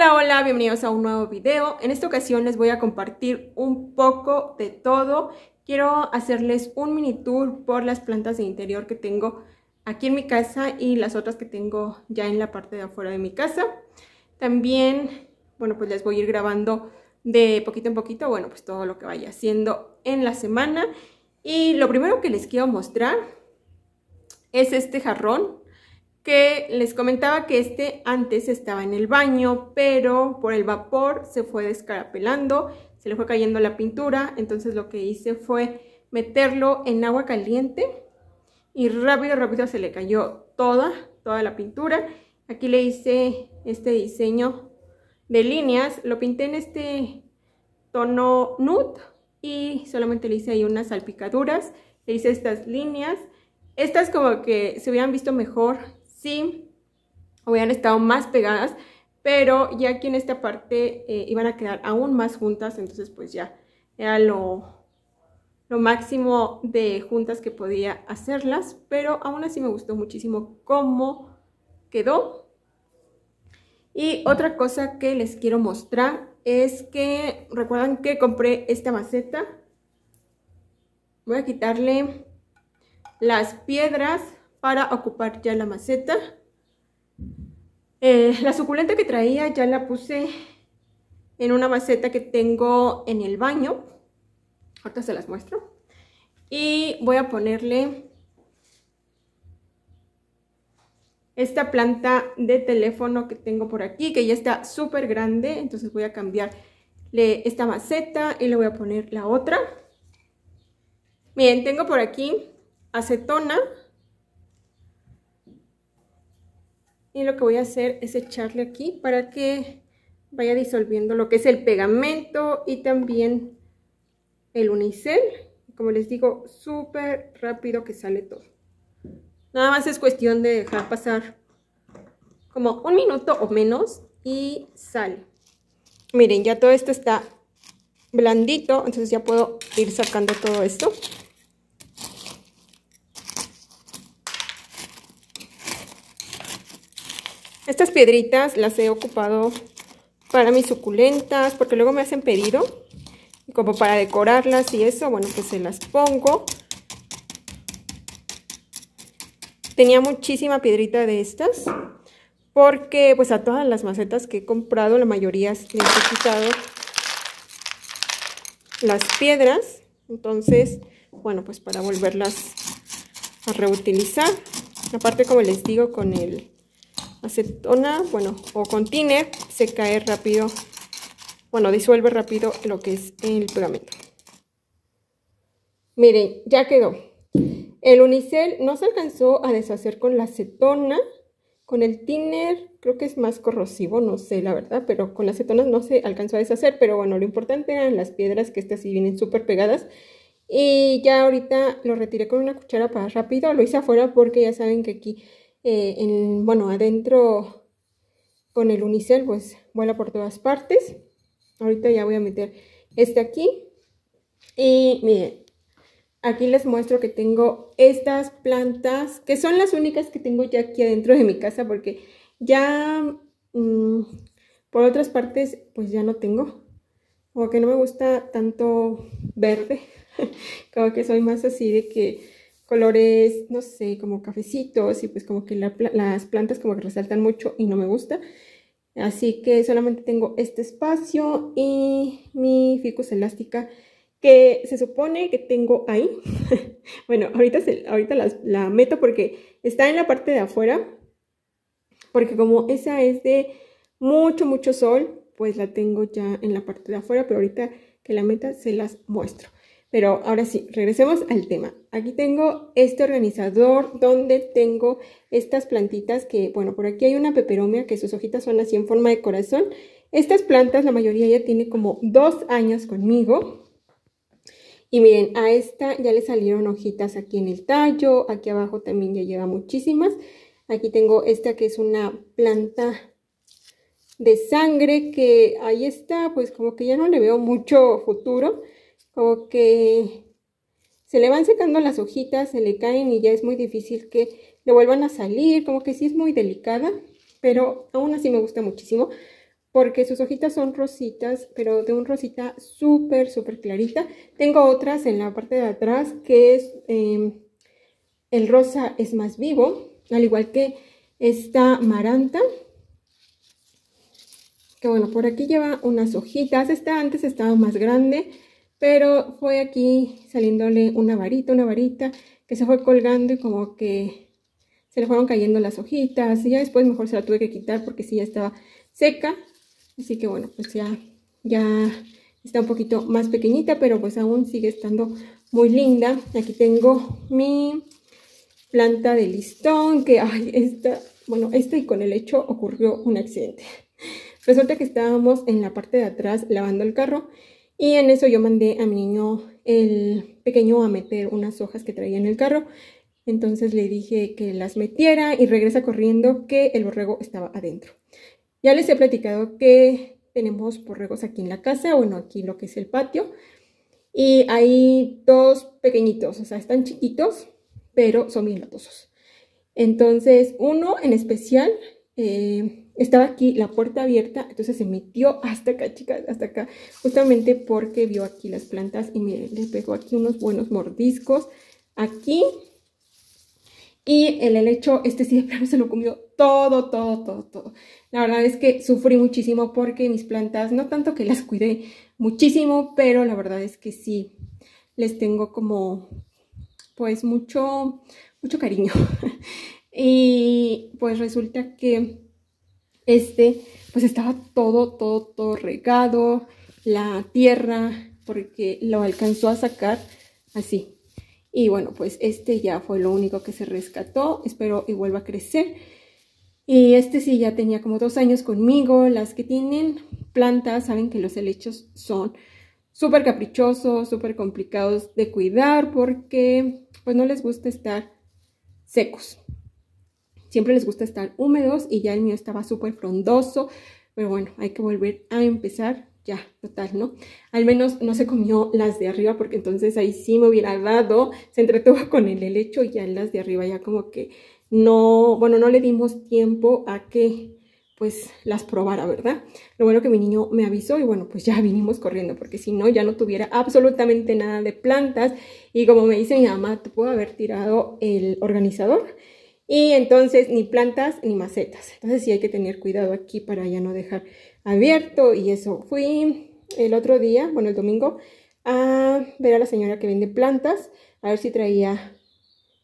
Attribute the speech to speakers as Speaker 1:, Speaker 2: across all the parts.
Speaker 1: Hola, hola, bienvenidos a un nuevo video. En esta ocasión les voy a compartir un poco de todo. Quiero hacerles un mini tour por las plantas de interior que tengo aquí en mi casa y las otras que tengo ya en la parte de afuera de mi casa. También, bueno, pues les voy a ir grabando de poquito en poquito, bueno, pues todo lo que vaya haciendo en la semana. Y lo primero que les quiero mostrar es este jarrón que les comentaba que este antes estaba en el baño, pero por el vapor se fue descarapelando, se le fue cayendo la pintura, entonces lo que hice fue meterlo en agua caliente y rápido, rápido se le cayó toda, toda la pintura. Aquí le hice este diseño de líneas, lo pinté en este tono nude y solamente le hice ahí unas salpicaduras, le hice estas líneas. Estas como que se hubieran visto mejor sí hubieran estado más pegadas, pero ya aquí en esta parte eh, iban a quedar aún más juntas, entonces pues ya era lo, lo máximo de juntas que podía hacerlas, pero aún así me gustó muchísimo cómo quedó. Y otra cosa que les quiero mostrar es que, recuerdan que compré esta maceta. Voy a quitarle las piedras para ocupar ya la maceta. Eh, la suculenta que traía ya la puse en una maceta que tengo en el baño. Ahorita se las muestro. Y voy a ponerle esta planta de teléfono que tengo por aquí, que ya está súper grande. Entonces voy a cambiarle esta maceta y le voy a poner la otra. Miren, tengo por aquí acetona Y lo que voy a hacer es echarle aquí para que vaya disolviendo lo que es el pegamento y también el unicel. Como les digo, súper rápido que sale todo. Nada más es cuestión de dejar pasar como un minuto o menos y sale. Miren, ya todo esto está blandito, entonces ya puedo ir sacando todo esto. Estas piedritas las he ocupado para mis suculentas, porque luego me hacen pedido, como para decorarlas y eso, bueno, pues se las pongo. Tenía muchísima piedrita de estas, porque pues a todas las macetas que he comprado, la mayoría les he quitado las piedras, entonces, bueno, pues para volverlas a reutilizar. Aparte, como les digo, con el acetona, bueno, o con tiner, se cae rápido, bueno, disuelve rápido lo que es el pegamento. Miren, ya quedó. El unicel no se alcanzó a deshacer con la acetona, con el tiner creo que es más corrosivo, no sé la verdad, pero con la acetona no se alcanzó a deshacer, pero bueno, lo importante eran las piedras que estas sí vienen súper pegadas. Y ya ahorita lo retiré con una cuchara para rápido, lo hice afuera porque ya saben que aquí eh, bueno, adentro con el unicel, pues vuela por todas partes. Ahorita ya voy a meter este aquí. Y miren, aquí les muestro que tengo estas plantas, que son las únicas que tengo ya aquí adentro de mi casa, porque ya mm, por otras partes, pues ya no tengo. o que no me gusta tanto verde, como que soy más así de que colores, no sé, como cafecitos y pues como que las plantas como que resaltan mucho y no me gusta. Así que solamente tengo este espacio y mi ficus elástica que se supone que tengo ahí. bueno, ahorita, ahorita la, la meto porque está en la parte de afuera. Porque como esa es de mucho, mucho sol, pues la tengo ya en la parte de afuera. Pero ahorita que la meta se las muestro. Pero ahora sí, regresemos al tema. Aquí tengo este organizador donde tengo estas plantitas que, bueno, por aquí hay una peperomia que sus hojitas son así en forma de corazón. Estas plantas, la mayoría ya tiene como dos años conmigo. Y miren, a esta ya le salieron hojitas aquí en el tallo, aquí abajo también ya lleva muchísimas. Aquí tengo esta que es una planta de sangre que ahí está, pues como que ya no le veo mucho futuro o que se le van secando las hojitas, se le caen y ya es muy difícil que le vuelvan a salir, como que sí es muy delicada, pero aún así me gusta muchísimo porque sus hojitas son rositas, pero de un rosita súper, súper clarita. Tengo otras en la parte de atrás que es, em, el rosa es más vivo, al igual que esta maranta. Que bueno, por aquí lleva unas hojitas, esta antes estaba más grande, pero fue aquí saliéndole una varita, una varita que se fue colgando y como que se le fueron cayendo las hojitas y ya después mejor se la tuve que quitar porque sí ya estaba seca, así que bueno, pues ya, ya está un poquito más pequeñita, pero pues aún sigue estando muy linda. Aquí tengo mi planta de listón, que ay, esta, bueno, esta y con el hecho ocurrió un accidente. Resulta que estábamos en la parte de atrás lavando el carro y en eso yo mandé a mi niño el pequeño a meter unas hojas que traía en el carro. Entonces le dije que las metiera y regresa corriendo que el borrego estaba adentro. Ya les he platicado que tenemos borregos aquí en la casa, bueno, aquí lo que es el patio. Y hay dos pequeñitos, o sea, están chiquitos, pero son bien latosos. Entonces, uno en especial eh, estaba aquí la puerta abierta, entonces se metió hasta acá, chicas, hasta acá, justamente porque vio aquí las plantas y miren, les pegó aquí unos buenos mordiscos, aquí, y el helecho, este sí de plano se lo comió todo, todo, todo, todo. La verdad es que sufrí muchísimo porque mis plantas, no tanto que las cuidé muchísimo, pero la verdad es que sí, les tengo como, pues mucho, mucho cariño. y pues resulta que este, pues estaba todo, todo, todo regado, la tierra, porque lo alcanzó a sacar así. Y bueno, pues este ya fue lo único que se rescató, espero y vuelva a crecer. Y este sí ya tenía como dos años conmigo, las que tienen plantas saben que los helechos son súper caprichosos, súper complicados de cuidar porque pues no les gusta estar secos. Siempre les gusta estar húmedos y ya el mío estaba súper frondoso. Pero bueno, hay que volver a empezar ya, total, ¿no? Al menos no se comió las de arriba porque entonces ahí sí me hubiera dado, se entretuvo con el helecho y ya las de arriba ya como que no, bueno, no le dimos tiempo a que pues las probara, ¿verdad? Lo bueno que mi niño me avisó y bueno, pues ya vinimos corriendo porque si no ya no tuviera absolutamente nada de plantas y como me dice mi mamá, puedo haber tirado el organizador y entonces ni plantas ni macetas. Entonces sí hay que tener cuidado aquí para ya no dejar abierto y eso. Fui el otro día, bueno el domingo, a ver a la señora que vende plantas, a ver si traía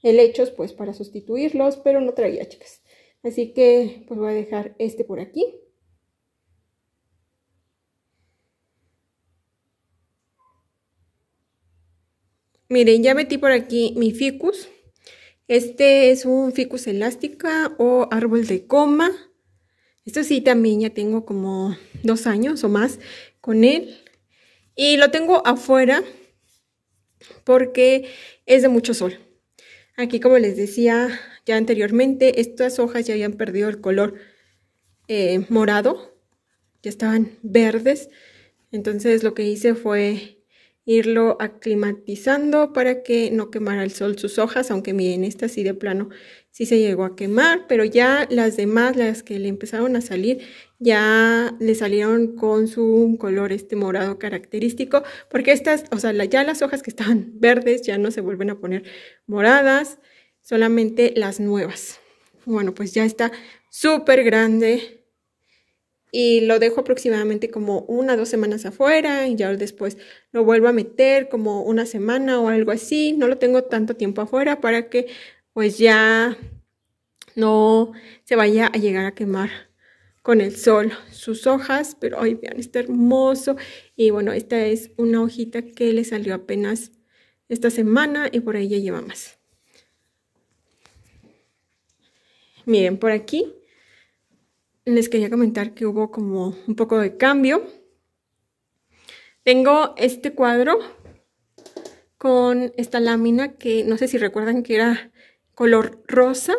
Speaker 1: helechos pues para sustituirlos, pero no traía chicas. Así que pues voy a dejar este por aquí. Miren, ya metí por aquí mi ficus. Este es un ficus elástica o árbol de coma. Esto sí, también ya tengo como dos años o más con él. Y lo tengo afuera porque es de mucho sol. Aquí, como les decía ya anteriormente, estas hojas ya habían perdido el color eh, morado. Ya estaban verdes. Entonces lo que hice fue irlo aclimatizando para que no quemara el sol sus hojas, aunque miren, esta sí de plano sí se llegó a quemar, pero ya las demás, las que le empezaron a salir, ya le salieron con su color este morado característico, porque estas, o sea, ya las hojas que estaban verdes ya no se vuelven a poner moradas, solamente las nuevas. Bueno, pues ya está súper grande y lo dejo aproximadamente como una, dos semanas afuera y ya después lo vuelvo a meter como una semana o algo así. No lo tengo tanto tiempo afuera para que pues ya no se vaya a llegar a quemar con el sol sus hojas, pero hoy vean, está hermoso. Y bueno, esta es una hojita que le salió apenas esta semana y por ahí ya lleva más. Miren, por aquí les quería comentar que hubo como un poco de cambio. Tengo este cuadro con esta lámina que no sé si recuerdan que era color rosa,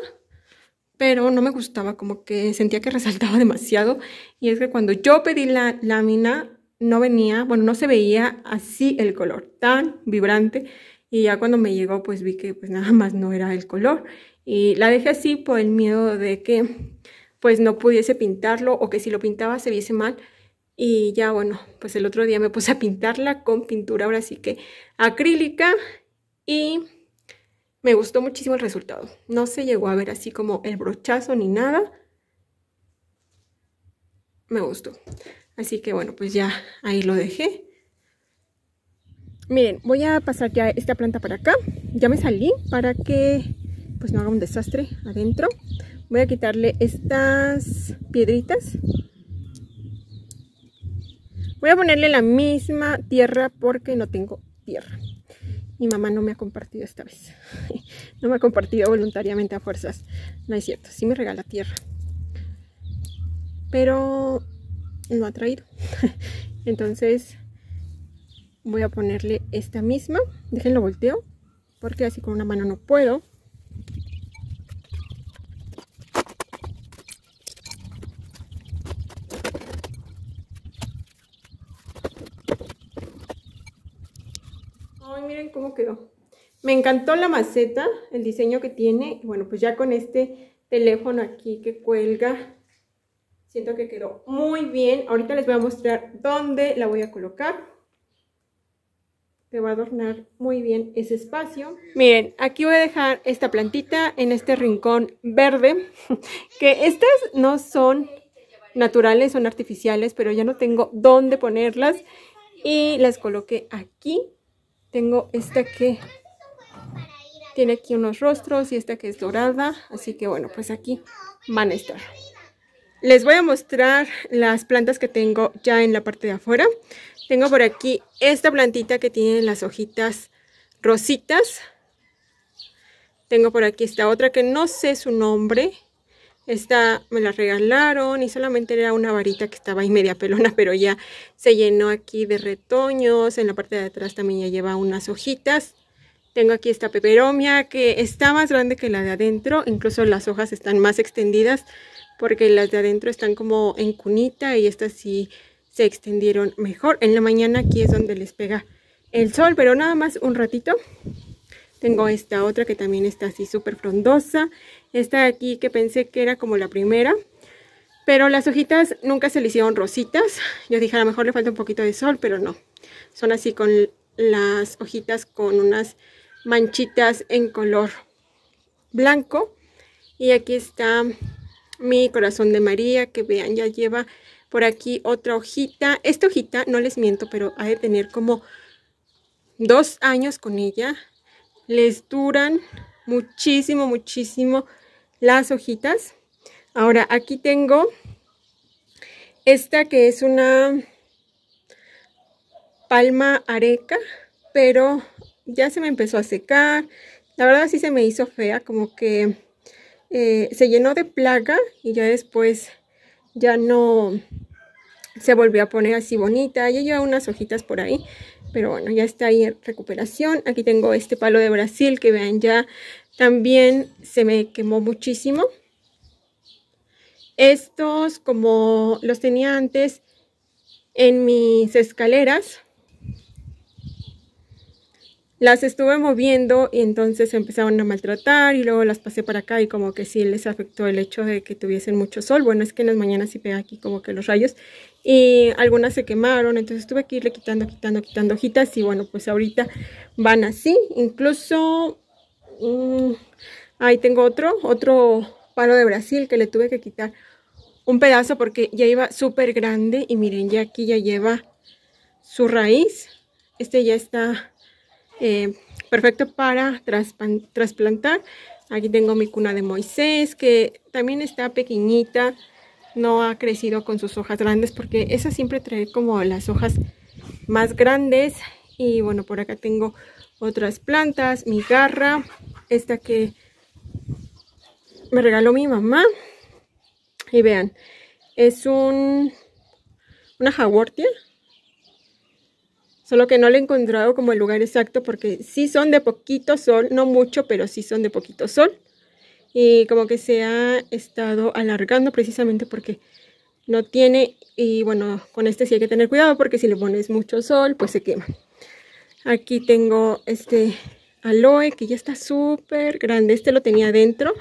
Speaker 1: pero no me gustaba, como que sentía que resaltaba demasiado. Y es que cuando yo pedí la lámina no venía, bueno, no se veía así el color, tan vibrante. Y ya cuando me llegó, pues vi que pues nada más no era el color. Y la dejé así por el miedo de que pues no pudiese pintarlo o que si lo pintaba se viese mal. Y ya bueno, pues el otro día me puse a pintarla con pintura, ahora sí que acrílica y me gustó muchísimo el resultado. No se llegó a ver así como el brochazo ni nada. Me gustó. Así que bueno, pues ya ahí lo dejé. Miren, voy a pasar ya esta planta para acá. Ya me salí para que pues no haga un desastre adentro voy a quitarle estas piedritas voy a ponerle la misma tierra porque no tengo tierra mi mamá no me ha compartido esta vez no me ha compartido voluntariamente a fuerzas no es cierto, sí me regala tierra pero no ha traído entonces voy a ponerle esta misma déjenlo volteo porque así con una mano no puedo Ay, miren cómo quedó. Me encantó la maceta, el diseño que tiene. bueno, pues ya con este teléfono aquí que cuelga, siento que quedó muy bien. Ahorita les voy a mostrar dónde la voy a colocar. Te va a adornar muy bien ese espacio. Miren, aquí voy a dejar esta plantita en este rincón verde, que estas no son naturales, son artificiales, pero ya no tengo dónde ponerlas y las coloqué aquí tengo esta que tiene aquí unos rostros y esta que es dorada. Así que bueno, pues aquí van a estar. Les voy a mostrar las plantas que tengo ya en la parte de afuera. Tengo por aquí esta plantita que tiene las hojitas rositas. Tengo por aquí esta otra que no sé su nombre. Esta me la regalaron y solamente era una varita que estaba ahí media pelona, pero ya se llenó aquí de retoños. En la parte de atrás también ya lleva unas hojitas. Tengo aquí esta peperomia que está más grande que la de adentro. Incluso las hojas están más extendidas porque las de adentro están como en cunita y estas sí se extendieron mejor. En la mañana aquí es donde les pega el sol, pero nada más un ratito. Tengo esta otra que también está así súper frondosa. Esta aquí que pensé que era como la primera. Pero las hojitas nunca se le hicieron rositas. Yo dije, a lo mejor le falta un poquito de sol, pero no. Son así con las hojitas con unas manchitas en color blanco. Y aquí está mi corazón de María, que vean, ya lleva por aquí otra hojita. Esta hojita, no les miento, pero ha de tener como dos años con ella. Les duran muchísimo, muchísimo las hojitas. Ahora aquí tengo esta que es una palma areca, pero ya se me empezó a secar. La verdad sí se me hizo fea, como que eh, se llenó de plaga y ya después ya no se volvió a poner así bonita. Ya lleva unas hojitas por ahí, pero bueno, ya está ahí en recuperación. Aquí tengo este palo de Brasil que vean ya también se me quemó muchísimo. Estos, como los tenía antes en mis escaleras, las estuve moviendo y entonces empezaron a maltratar y luego las pasé para acá y como que sí les afectó el hecho de que tuviesen mucho sol. Bueno, es que en las mañanas sí pega aquí como que los rayos y algunas se quemaron, entonces estuve aquí irle quitando, quitando, quitando hojitas y bueno, pues ahorita van así. Incluso Ahí tengo otro, otro palo de Brasil que le tuve que quitar un pedazo porque ya iba súper grande. Y miren, ya aquí ya lleva su raíz. Este ya está eh, perfecto para trasplantar. Aquí tengo mi cuna de Moisés, que también está pequeñita. No ha crecido con sus hojas grandes porque esa siempre trae como las hojas más grandes. Y bueno, por acá tengo otras plantas, mi garra, esta que me regaló mi mamá. Y vean, es un una jaguartia, Solo que no le he encontrado como el lugar exacto porque sí son de poquito sol, no mucho, pero sí son de poquito sol. Y como que se ha estado alargando precisamente porque no tiene, y bueno, con este sí hay que tener cuidado porque si le pones mucho sol, pues se quema. Aquí tengo este aloe que ya está súper grande. Este lo tenía adentro.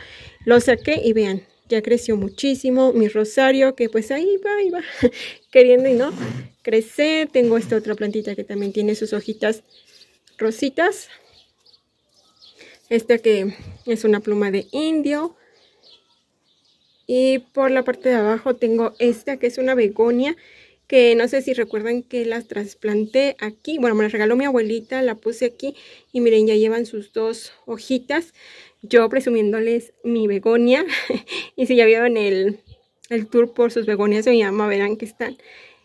Speaker 1: Lo saqué y vean, ya creció muchísimo. Mi rosario que pues ahí va, y va, queriendo y no crece. Tengo esta otra plantita que también tiene sus hojitas rositas. Esta que es una pluma de indio. Y por la parte de abajo tengo esta que es una begonia que no sé si recuerdan que las trasplanté aquí. Bueno, me las regaló mi abuelita, la puse aquí y miren, ya llevan sus dos hojitas. Yo presumiéndoles mi begonia. y si ya vieron el, el tour por sus begonias de mi mamá, verán que están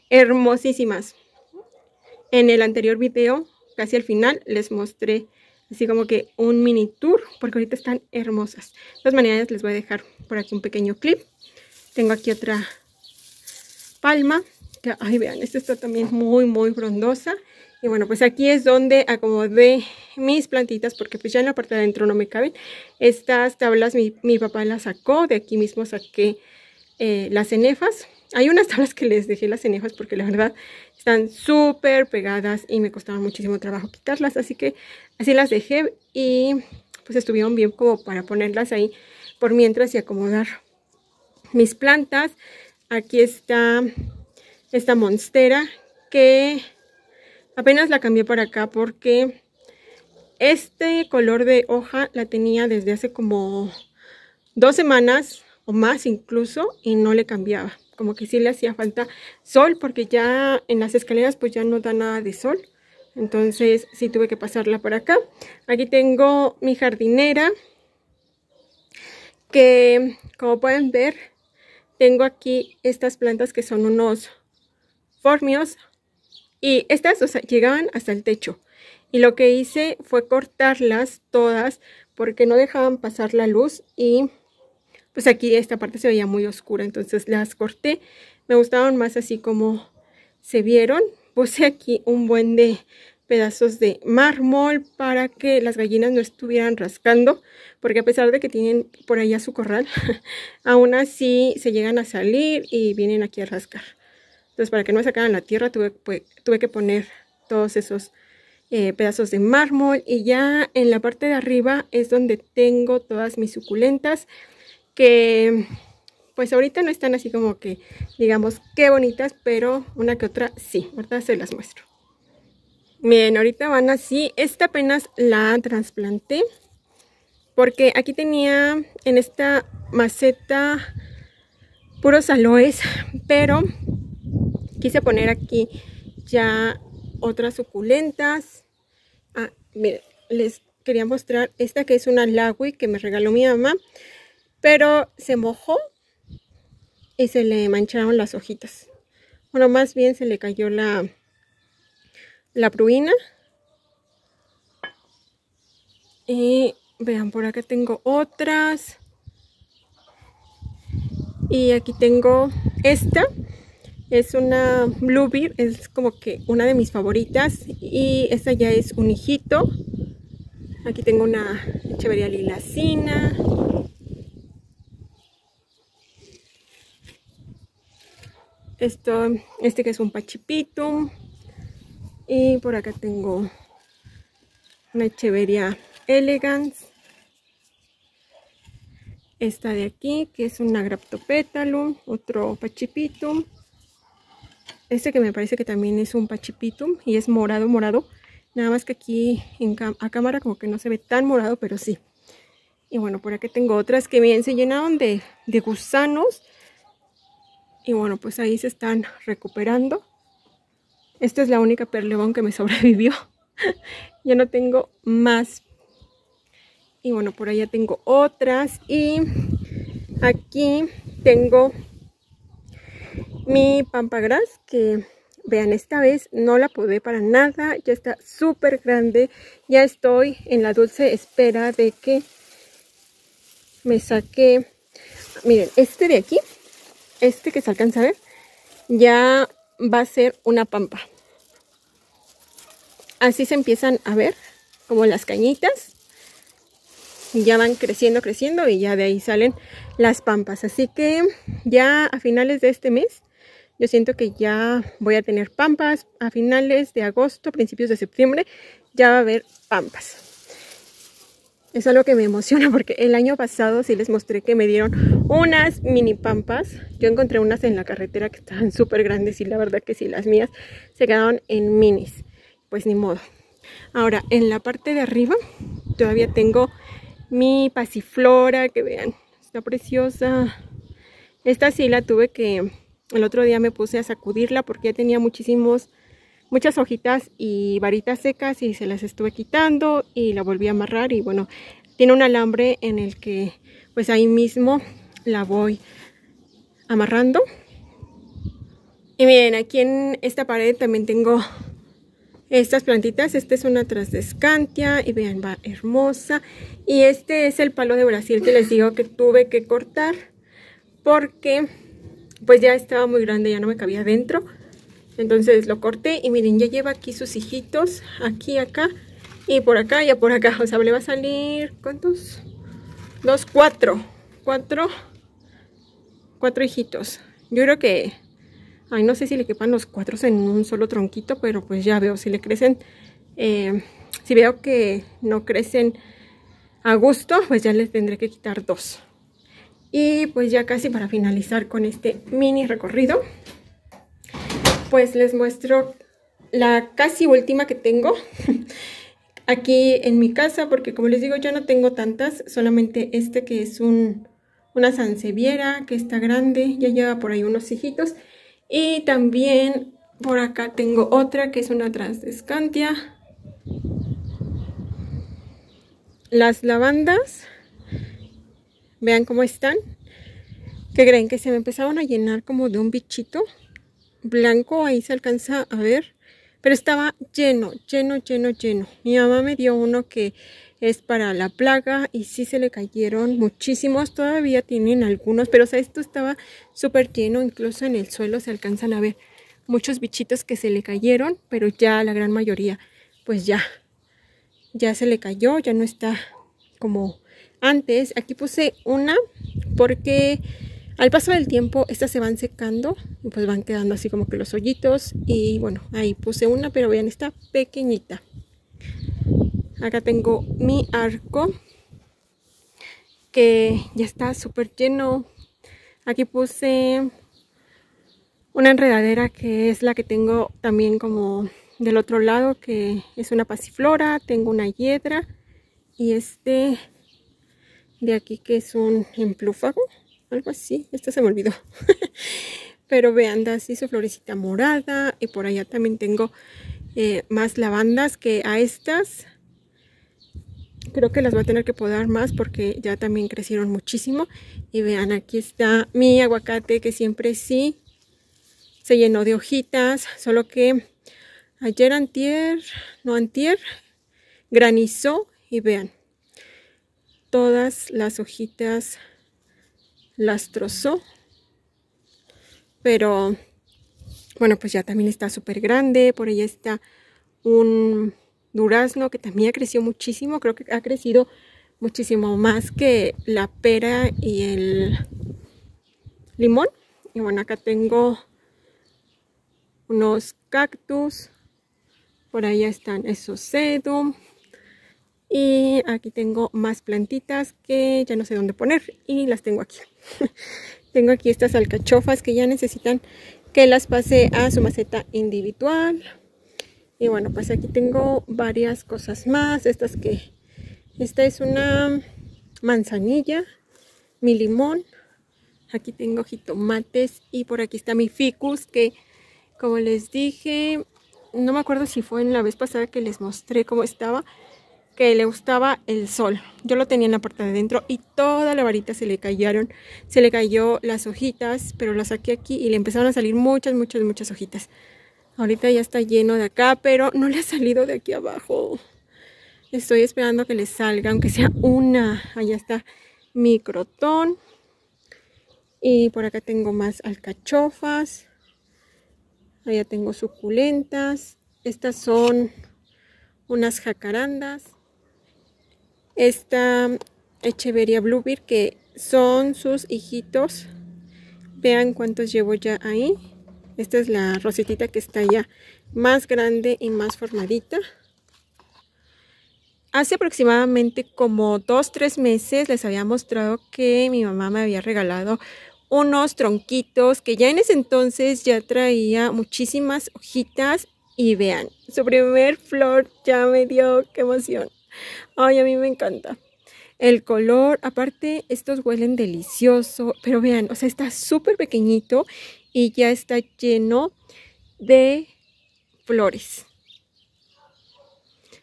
Speaker 1: hermosísimas. En el anterior video, casi al final, les mostré así como que un mini tour, porque ahorita están hermosas. De todas maneras, les voy a dejar por aquí un pequeño clip. Tengo aquí otra palma ay, vean, esta está también muy, muy frondosa. Y bueno, pues aquí es donde acomodé mis plantitas porque pues ya en la parte de adentro no me caben. Estas tablas mi, papá las sacó, de aquí mismo saqué eh, las cenefas. Hay unas tablas que les dejé las cenefas porque la verdad están súper pegadas y me costaba muchísimo trabajo quitarlas. Así que así las dejé y pues estuvieron bien como para ponerlas ahí por mientras y acomodar mis plantas. Aquí está esta monstera que apenas la cambié para acá porque este color de hoja la tenía desde hace como dos semanas o más incluso y no le cambiaba. Como que sí le hacía falta sol porque ya en las escaleras pues ya no da nada de sol. Entonces sí tuve que pasarla para acá. Aquí tengo mi jardinera que como pueden ver tengo aquí estas plantas que son unos formios y estas llegaban hasta el techo. Y lo que hice fue cortarlas todas porque no dejaban pasar la luz y pues aquí esta parte se veía muy oscura, entonces las corté. Me gustaron más así como se vieron. Puse aquí un buen de pedazos de mármol para que las gallinas no estuvieran rascando, porque a pesar de que tienen por allá su corral, aún así se llegan a salir y vienen aquí a rascar. Entonces, para que no me sacaran la tierra, pues, tuve, que poner todos esos eh, pedazos de mármol. Y ya en la parte de arriba es donde tengo todas mis suculentas que pues ahorita no están así como que digamos qué bonitas, pero una que otra sí, ahorita se las muestro. Miren, ahorita van así, esta apenas la trasplanté porque aquí tenía en esta maceta puros aloes, pero Quise poner aquí ya otras suculentas. Ah, miren, les quería mostrar esta que es una lawi que me regaló mi mamá, pero se mojó y se le mancharon las hojitas. Bueno, más bien se le cayó la, la pruina. Y vean, por acá tengo otras. Y aquí tengo esta. Es una bluebeard, es como que una de mis favoritas. Y esta ya es un hijito. Aquí tengo una Echeveria lilacina. Esto, este que es un pachipitum. Y por acá tengo una Echeveria elegance. Esta de aquí, que es una graptopetalum, otro pachipitum. Este que me parece que también es un pachipitum y es morado, morado. Nada más que aquí a cámara como que no se ve tan morado, pero sí. Y bueno, por aquí tengo otras que bien se llenaron de, de gusanos. Y bueno, pues ahí se están recuperando. Esta es la única perlebón que me sobrevivió. ya no tengo más. Y bueno, por allá tengo otras. Y aquí tengo mi pampa gras, que vean esta vez no la pude para nada ya está súper grande ya estoy en la dulce espera de que me saque miren este de aquí este que se alcanza a ver ya va a ser una pampa así se empiezan a ver como las cañitas ya van creciendo creciendo y ya de ahí salen las pampas así que ya a finales de este mes yo siento que ya voy a tener pampas a finales de agosto, principios de septiembre, ya va a haber pampas. Es algo que me emociona porque el año pasado sí les mostré que me dieron unas mini pampas. Yo encontré unas en la carretera que estaban súper grandes y la verdad que sí, las mías se quedaron en minis. Pues ni modo. Ahora, en la parte de arriba todavía tengo mi pasiflora, que vean, está preciosa. Esta sí la tuve que el otro día me puse a sacudirla porque ya tenía muchísimos, muchas hojitas y varitas secas y se las estuve quitando y la volví a amarrar y bueno, tiene un alambre en el que pues ahí mismo la voy amarrando. Y miren, aquí en esta pared también tengo estas plantitas. Esta es una trasdescantia y vean, va hermosa. Y este es el palo de Brasil que les digo que tuve que cortar porque pues ya estaba muy grande, ya no me cabía dentro. Entonces lo corté y miren, ya lleva aquí sus hijitos, aquí, acá y por acá y por acá. O sea, le va a salir, ¿cuántos? Dos, cuatro, cuatro, cuatro hijitos. Yo creo que, ay, no sé si le quepan los cuatro en un solo tronquito, pero pues ya veo si le crecen, eh, si veo que no crecen a gusto, pues ya les tendré que quitar dos. Y pues ya casi para finalizar con este mini recorrido, pues les muestro la casi última que tengo aquí en mi casa, porque como les digo, yo no tengo tantas, solamente este que es una sanseviera, que está grande, ya lleva por ahí unos hijitos. Y también por acá tengo otra que es una transdescantia. Las lavandas Vean cómo están. que creen? Que se me empezaron a llenar como de un bichito blanco. Ahí se alcanza a ver. Pero estaba lleno, lleno, lleno, lleno. Mi mamá me dio uno que es para la plaga y sí se le cayeron muchísimos. Todavía tienen algunos, pero esto estaba súper lleno. Incluso en el suelo se alcanzan a ver muchos bichitos que se le cayeron, pero ya la gran mayoría, pues ya, ya se le cayó, ya no está como antes aquí puse una porque al paso del tiempo estas se van secando y pues van quedando así como que los hoyitos y bueno ahí puse una pero vean está pequeñita acá tengo mi arco que ya está súper lleno aquí puse una enredadera que es la que tengo también como del otro lado que es una pasiflora tengo una hiedra y este de aquí que es un emplúfago, algo así, esta se me olvidó. Pero vean, da así su florecita morada y por allá también tengo eh, más lavandas que a estas. Creo que las voy a tener que podar más porque ya también crecieron muchísimo. Y vean, aquí está mi aguacate que siempre sí se llenó de hojitas, solo que ayer antier, no antier, granizó y vean, todas las hojitas las trozó. Pero, bueno, pues ya también está súper grande. Por ahí está un durazno que también creció muchísimo. Creo que ha crecido muchísimo más que la pera y el limón. Y bueno, acá tengo unos cactus. Por ahí están esos sedum. Y aquí tengo más plantitas que ya no sé dónde poner y las tengo aquí. tengo aquí estas alcachofas que ya necesitan que las pase a su maceta individual. Y bueno, pues aquí tengo varias cosas más. Estas que... Esta es una manzanilla, mi limón. Aquí tengo jitomates y por aquí está mi ficus que, como les dije, no me acuerdo si fue en la vez pasada que les mostré cómo estaba que le gustaba el sol. Yo lo tenía en la parte de adentro y toda la varita se le cayeron, se le cayó las hojitas, pero las saqué aquí y le empezaron a salir muchas, muchas, muchas hojitas. Ahorita ya está lleno de acá, pero no le ha salido de aquí abajo. Estoy esperando que le salga, aunque sea una. Allá está mi crotón. Y por acá tengo más alcachofas. Allá tengo suculentas. Estas son unas jacarandas esta Echeveria Bluebird, que son sus hijitos. Vean cuántos llevo ya ahí. Esta es la rosetita que está ya más grande y más formadita. Hace aproximadamente como dos, tres meses les había mostrado que mi mamá me había regalado unos tronquitos que ya en ese entonces ya traía muchísimas hojitas y vean, su primer flor ya me dio, qué emoción. Ay, a mí me encanta. El color, aparte, estos huelen delicioso. Pero vean, o sea, está súper pequeñito y ya está lleno de flores.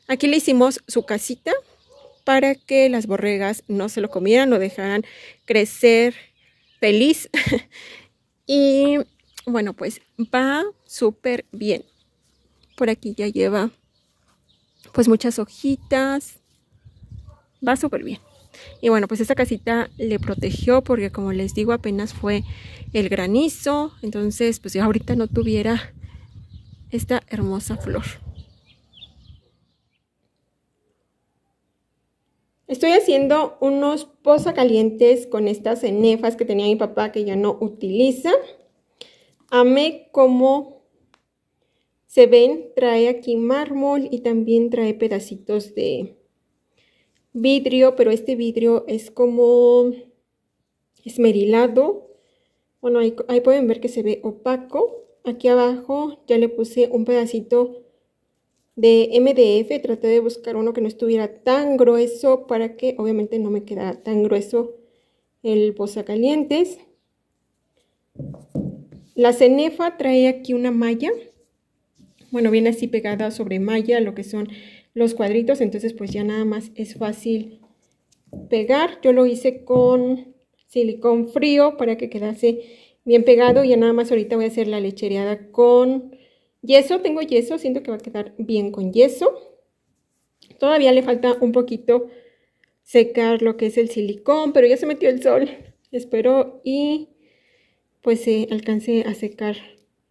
Speaker 1: Aquí le hicimos su casita para que las borregas no se lo comieran, lo dejaran crecer feliz. y bueno, pues va súper bien. Por aquí ya lleva pues muchas hojitas. Va súper bien. Y bueno, pues esta casita le protegió porque como les digo, apenas fue el granizo. Entonces, pues yo ahorita no tuviera esta hermosa flor. Estoy haciendo unos calientes con estas enefas que tenía mi papá que ya no utiliza. Amé como se ven, trae aquí mármol y también trae pedacitos de vidrio, pero este vidrio es como esmerilado. Bueno, ahí, pueden ver que se ve opaco. Aquí abajo ya le puse un pedacito de MDF. Traté de buscar uno que no estuviera tan grueso para que obviamente no me quedara tan grueso el calientes. La cenefa trae aquí una malla bueno, viene así pegada sobre malla lo que son los cuadritos, entonces pues ya nada más es fácil pegar. Yo lo hice con silicón frío para que quedase bien pegado. y Ya nada más ahorita voy a hacer la lechereada con yeso. Tengo yeso, siento que va a quedar bien con yeso. Todavía le falta un poquito secar lo que es el silicón, pero ya se metió el sol. Espero y pues se alcance a secar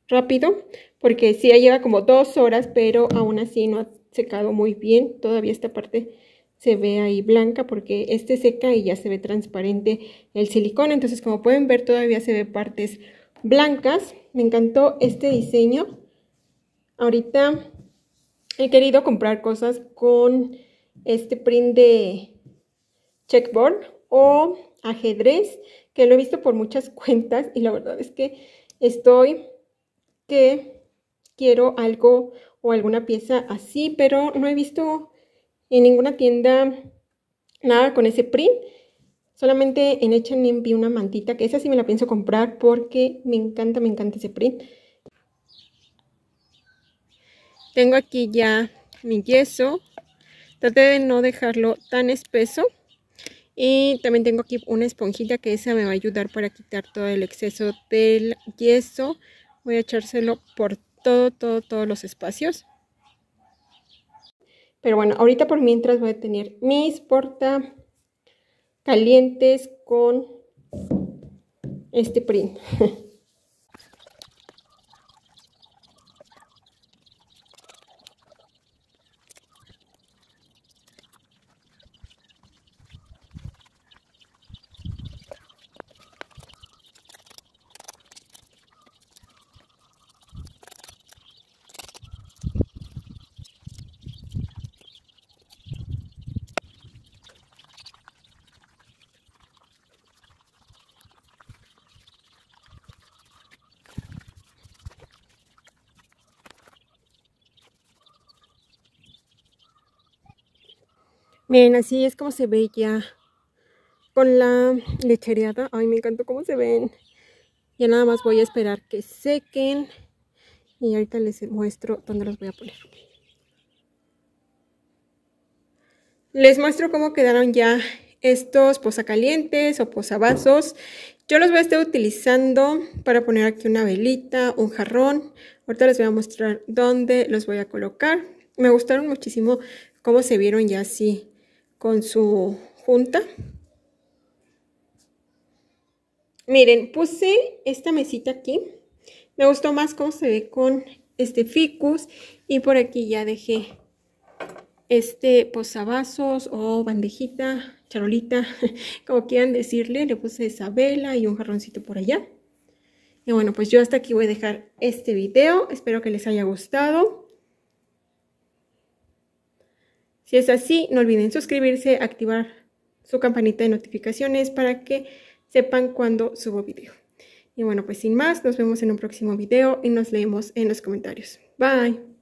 Speaker 1: rápido porque sí ya lleva como dos horas, pero aún así no ha secado muy bien. Todavía esta parte se ve ahí blanca porque este seca y ya se ve transparente el silicón. Entonces, como pueden ver, todavía se ve partes blancas. Me encantó este diseño. Ahorita he querido comprar cosas con este print de checkboard o ajedrez, que lo he visto por muchas cuentas y la verdad es que estoy que quiero algo o alguna pieza así, pero no he visto en ninguna tienda nada con ese print. Solamente en H&M vi una mantita, que esa sí me la pienso comprar porque me encanta, me encanta ese print. Tengo aquí ya mi yeso. Traté de no dejarlo tan espeso. Y también tengo aquí una esponjita que esa me va a ayudar para quitar todo el exceso del yeso. Voy a echárselo por todo, todo, todos los espacios. Pero bueno, ahorita por mientras voy a tener mis porta calientes con este print. así es como se ve ya con la lechereada. Ay, me encantó cómo se ven. Ya nada más voy a esperar que sequen. Y ahorita les muestro dónde los voy a poner. Les muestro cómo quedaron ya estos posacalientes o vasos. Yo los voy a estar utilizando para poner aquí una velita, un jarrón. Ahorita les voy a mostrar dónde los voy a colocar. Me gustaron muchísimo cómo se vieron ya así con su junta. Miren, puse esta mesita aquí. Me gustó más cómo se ve con este ficus. Y por aquí ya dejé este posavasos o bandejita, charolita, como quieran decirle. Le puse esa vela y un jarroncito por allá. Y bueno, pues yo hasta aquí voy a dejar este video. Espero que les haya gustado. Si es así, no olviden suscribirse, activar su campanita de notificaciones para que sepan cuando subo video. Y bueno, pues sin más, nos vemos en un próximo video y nos leemos en los comentarios. Bye.